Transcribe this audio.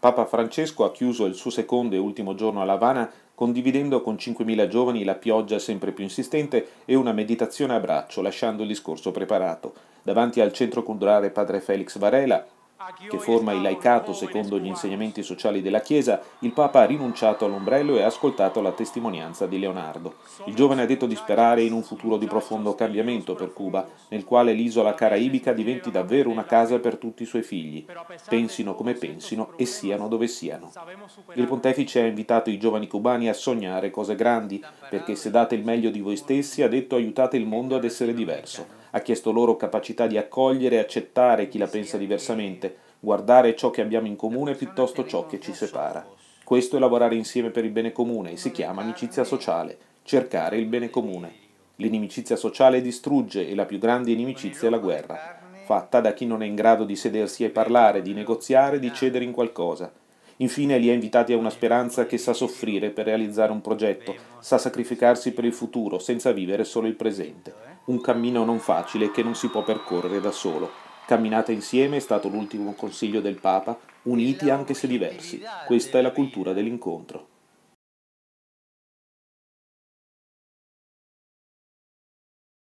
Papa Francesco ha chiuso il suo secondo e ultimo giorno a Lavana condividendo con 5.000 giovani la pioggia sempre più insistente e una meditazione a braccio, lasciando il discorso preparato. Davanti al centro culturale Padre Felix Varela, che forma il laicato secondo gli insegnamenti sociali della Chiesa, il Papa ha rinunciato all'ombrello e ha ascoltato la testimonianza di Leonardo. Il giovane ha detto di sperare in un futuro di profondo cambiamento per Cuba, nel quale l'isola caraibica diventi davvero una casa per tutti i suoi figli, pensino come pensino e siano dove siano. Il pontefice ha invitato i giovani cubani a sognare cose grandi, perché se date il meglio di voi stessi, ha detto aiutate il mondo ad essere diverso ha chiesto loro capacità di accogliere e accettare chi la pensa diversamente, guardare ciò che abbiamo in comune piuttosto ciò che ci separa. Questo è lavorare insieme per il bene comune e si chiama amicizia sociale, cercare il bene comune. L'inimicizia sociale distrugge e la più grande inimicizia è la guerra, fatta da chi non è in grado di sedersi e parlare, di negoziare, di cedere in qualcosa. Infine li ha invitati a una speranza che sa soffrire per realizzare un progetto, sa sacrificarsi per il futuro senza vivere solo il presente. Un cammino non facile che non si può percorrere da solo. Camminate insieme è stato l'ultimo consiglio del Papa, uniti anche se diversi. Questa è la cultura dell'incontro.